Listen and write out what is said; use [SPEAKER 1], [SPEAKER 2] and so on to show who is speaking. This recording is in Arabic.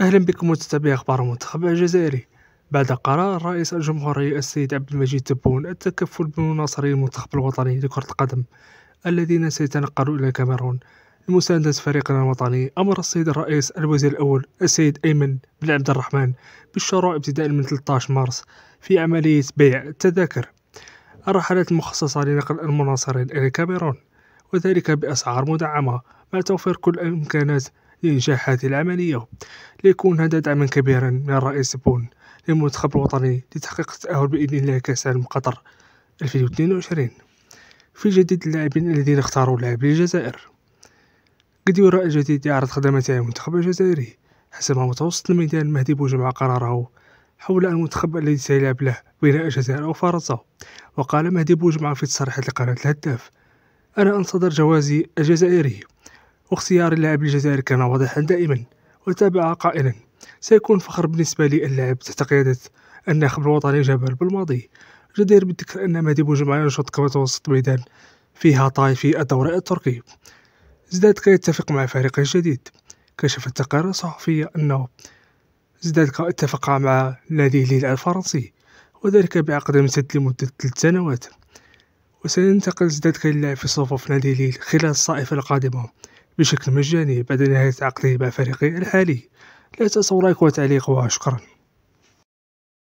[SPEAKER 1] أهلا بكم وتتابعي أخبار المنتخب الجزائري بعد قرار رئيس الجمهورية السيد عبد المجيد تبون التكفل بمناصري المنتخب الوطني لكرة القدم الذين سيتنقلوا إلى الكاميرون لمساندة فريقنا الوطني أمر السيد الرئيس الوزير الأول السيد أيمن بن عبد الرحمن بالشروع ابتداء من 13 مارس في عملية بيع التذاكر الرحلات المخصصة لنقل المناصرين إلى الكاميرون وذلك بأسعار مدعمة مع توفير كل الإمكانات هذه العملية ليكون هذا دعما كبيرا من الرئيس بون للمنتخب الوطني لتحقيق التأهل بإذن الله كأس العالم قطر 2022 في جديد اللاعبين الذين اختاروا لعب للجزائر قد يرى الجديد يعرض خدماته المنتخب الجزائري حسب متوسط الميدان مهدي بوجمع قراره حول المنتخب الذي سيلعب له بين الجزائر أو فرنسا وقال مهدي بوجمع في تصريحات لقناة الهداف أنا أنتظر جوازي الجزائري واختيار اللاعب الجزائري كان واضحا دائما وتابع قائلا سيكون فخر بالنسبة لي اللعب تحت قيادة الناخب الوطني جبل بالماضي جدير بالذكر أن ماديبو جمعية ينشط كمتوسط وسط ميدان فيها طائفي الدوري التركي زداد يتفق مع فريقه الجديد كشفت تقارير صحفية أنه زداد اتفق مع نادي ليل الفرنسي وذلك بعقد مسد لمدة ثلاث سنوات وسينتقل زداد للعب في صفوف نادي ليل خلال الصائفة القادمة بشكل مجاني بعد نهاية عقده مع فريقه الحالي لا تنسوا لايك وتعليق وشكرا